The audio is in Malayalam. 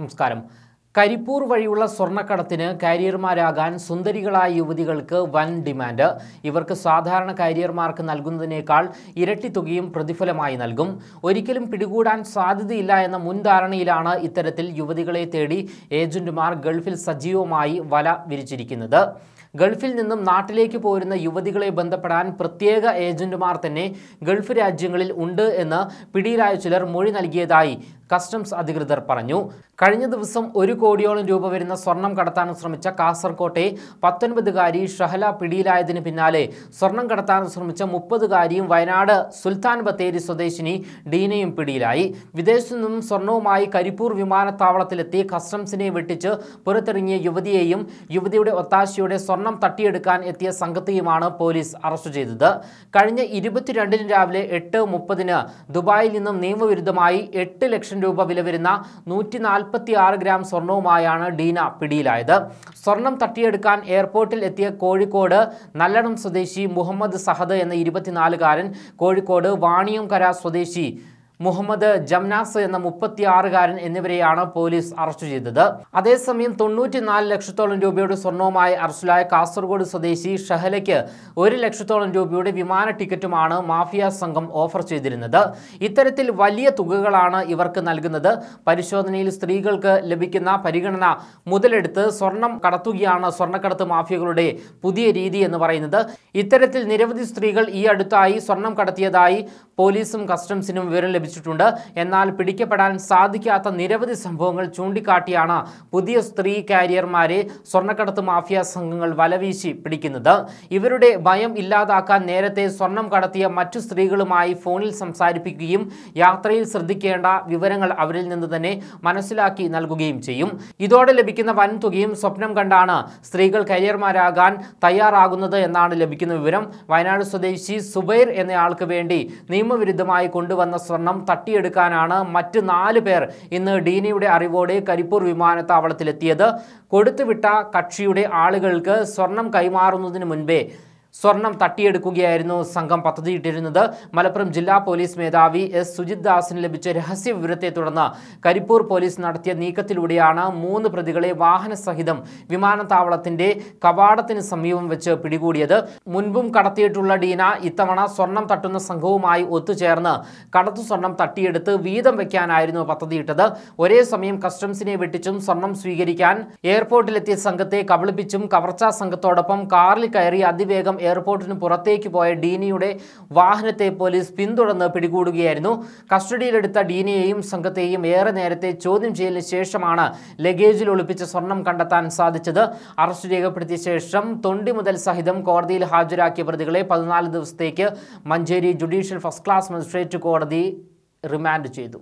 നമസ്കാരം കരിപ്പൂർ വഴിയുള്ള സ്വർണ്ണക്കടത്തിന് കാരിയർമാരാകാൻ സുന്ദരികളായ യുവതികൾക്ക് വൻ ഡിമാൻഡ് ഇവർക്ക് സാധാരണ കാരിയർമാർക്ക് നൽകുന്നതിനേക്കാൾ ഇരട്ടി തുകയും പ്രതിഫലമായി നൽകും ഒരിക്കലും പിടികൂടാൻ സാധ്യതയില്ല എന്ന മുൻധാരണയിലാണ് ഇത്തരത്തിൽ യുവതികളെ തേടി ഏജന്റുമാർ ഗൾഫിൽ സജീവമായി വല വിരിച്ചിരിക്കുന്നത് ഗൾഫിൽ നിന്നും നാട്ടിലേക്ക് പോരുന്ന യുവതികളെ ബന്ധപ്പെടാൻ പ്രത്യേക ഏജന്റുമാർ തന്നെ ഗൾഫ് രാജ്യങ്ങളിൽ ഉണ്ട് എന്ന് പിടിയിലായ ചിലർ മൊഴി നൽകിയതായി കസ്റ്റംസ് അധികൃതർ പറഞ്ഞു കഴിഞ്ഞ ദിവസം ഒരു കോടിയോളം രൂപ വരുന്ന സ്വർണം കടത്താൻ ശ്രമിച്ച കാസർകോട്ടെ പത്തൊൻപതുകാരി ഷഹല പിടിയിലായതിന് പിന്നാലെ സ്വർണം കടത്താൻ ശ്രമിച്ച മുപ്പതുകാരിയും വയനാട് സുൽത്താൻ ബത്തേരി സ്വദേശിനി ഡീനയും പിടിയിലായി വിദേശത്തു നിന്നും സ്വർണവുമായി കരിപ്പൂർ വിമാനത്താവളത്തിലെത്തി കസ്റ്റംസിനെ വെട്ടിച്ച് പുറത്തിറങ്ങിയ യുവതിയെയും യുവതിയുടെ ഒത്താശയുടെ സ്വർണം തട്ടിയെടുക്കാൻ എത്തിയ സംഘത്തെയുമാണ് പോലീസ് അറസ്റ്റ് ചെയ്തത് കഴിഞ്ഞ ഇരുപത്തിരണ്ടിന് രാവിലെ എട്ട് മുപ്പതിന് ദുബായിൽ നിന്നും നിയമവിരുദ്ധമായി എട്ട് ലക്ഷം രൂപ വില വരുന്ന നൂറ്റി നാൽപ്പത്തി ആറ് ഗ്രാം സ്വർണവുമായാണ് ഡീന പിടിയിലായത് സ്വർണം തട്ടിയെടുക്കാൻ എയർപോർട്ടിൽ എത്തിയ കോഴിക്കോട് നല്ലണം സ്വദേശി മുഹമ്മദ് സഹദ് എന്ന ഇരുപത്തിനാലുകാരൻ കോഴിക്കോട് വാണിയംകര സ്വദേശി മുഹമ്മദ് ജംനാസ് എന്ന മുപ്പത്തിയാറുകാരൻ എന്നിവരെയാണ് പോലീസ് അറസ്റ്റ് ചെയ്തത് അതേസമയം തൊണ്ണൂറ്റിനാല് ലക്ഷത്തോളം രൂപയുടെ സ്വർണവുമായി അറസ്റ്റിലായ കാസർഗോഡ് സ്വദേശി ഷഹലയ്ക്ക് ഒരു ലക്ഷത്തോളം രൂപയുടെ വിമാന ടിക്കറ്റുമാണ് മാഫിയ സംഘം ഓഫർ ചെയ്തിരുന്നത് ഇത്തരത്തിൽ വലിയ തുകകളാണ് ഇവർക്ക് നൽകുന്നത് പരിശോധനയിൽ സ്ത്രീകൾക്ക് ലഭിക്കുന്ന പരിഗണന മുതലെടുത്ത് സ്വർണം കടത്തുകയാണ് സ്വർണ്ണക്കടത്ത് മാഫിയകളുടെ പുതിയ രീതി എന്ന് പറയുന്നത് ഇത്തരത്തിൽ നിരവധി സ്ത്രീകൾ ഈ അടുത്തായി സ്വർണം കടത്തിയതായി പോലീസും കസ്റ്റംസിനും വിവരം ലഭിച്ചിട്ടുണ്ട് എന്നാൽ പിടിക്കപ്പെടാൻ സാധിക്കാത്ത നിരവധി സംഭവങ്ങൾ ചൂണ്ടിക്കാട്ടിയാണ് പുതിയ സ്ത്രീ കാരിയർമാരെ സ്വർണ്ണക്കടത്ത് മാഫിയ സംഘങ്ങൾ വലവീശി പിടിക്കുന്നത് ഇവരുടെ ഭയം ഇല്ലാതാക്കാൻ നേരത്തെ സ്വർണം കടത്തിയ മറ്റു സ്ത്രീകളുമായി ഫോണിൽ സംസാരിപ്പിക്കുകയും യാത്രയിൽ ശ്രദ്ധിക്കേണ്ട വിവരങ്ങൾ അവരിൽ നിന്ന് തന്നെ മനസ്സിലാക്കി നൽകുകയും ചെയ്യും ഇതോടെ ലഭിക്കുന്ന വൻതുകയും സ്വപ്നം കണ്ടാണ് സ്ത്രീകൾ കരിയർമാരാകാൻ തയ്യാറാകുന്നത് എന്നാണ് ലഭിക്കുന്ന വിവരം വയനാട് സ്വദേശി സുബൈർ എന്നയാൾക്ക് വേണ്ടി നിയമ നിയമവിരുദ്ധമായി കൊണ്ടുവന്ന സ്വർണം തട്ടിയെടുക്കാനാണ് മറ്റ് നാല് പേർ ഇന്ന് ഡീനയുടെ അറിവോടെ കരിപ്പൂർ വിമാനത്താവളത്തിലെത്തിയത് കൊടുത്തുവിട്ട കക്ഷിയുടെ ആളുകൾക്ക് സ്വർണം കൈമാറുന്നതിന് മുൻപേ സ്വർണം തട്ടിയെടുക്കുകയായിരുന്നു സംഘം പദ്ധതിയിട്ടിരുന്നത് മലപ്പുറം ജില്ലാ പോലീസ് മേധാവി എസ് സുജിത് ദാസിന് ലഭിച്ച രഹസ്യ വിവരത്തെ തുടർന്ന് കരിപ്പൂർ പോലീസ് നടത്തിയ നീക്കത്തിലൂടെയാണ് മൂന്ന് പ്രതികളെ വാഹനസഹിതം വിമാനത്താവളത്തിന്റെ കവാടത്തിന് സമീപം വെച്ച് പിടികൂടിയത് മുൻപും കടത്തിയിട്ടുള്ള ഡീന ഇത്തവണ സ്വർണം തട്ടുന്ന സംഘവുമായി ഒത്തുചേർന്ന് കടത്തു സ്വർണം തട്ടിയെടുത്ത് വീതം വയ്ക്കാനായിരുന്നു പദ്ധതിയിട്ടത് ഒരേ സമയം കസ്റ്റംസിനെ വെട്ടിച്ചും സ്വർണം സ്വീകരിക്കാൻ എയർപോർട്ടിലെത്തിയ സംഘത്തെ കബളിപ്പിച്ചും കവർച്ചാ സംഘത്തോടൊപ്പം കാറിൽ കയറി അതിവേഗം എയർപോർട്ടിന് പുറത്തേക്ക് പോയ ഡീനിയുടെ വാഹനത്തെ പോലീസ് പിന്തുടർന്ന് പിടികൂടുകയായിരുന്നു കസ്റ്റഡിയിലെടുത്ത ഡീനിയെയും സംഘത്തെയും ഏറെ നേരത്തെ ചോദ്യം ചെയ്യലിന് ശേഷമാണ് ലഗേജിൽ ഒളിപ്പിച്ച സ്വർണം കണ്ടെത്താൻ സാധിച്ചത് അറസ്റ്റ് രേഖപ്പെടുത്തിയ ശേഷം തൊണ്ടി മുതൽ സഹിതം കോടതിയിൽ ഹാജരാക്കിയ പ്രതികളെ പതിനാല് ദിവസത്തേക്ക് Manjeri judicial first class magistrate കോടതി റിമാൻഡ് ചെയ്തു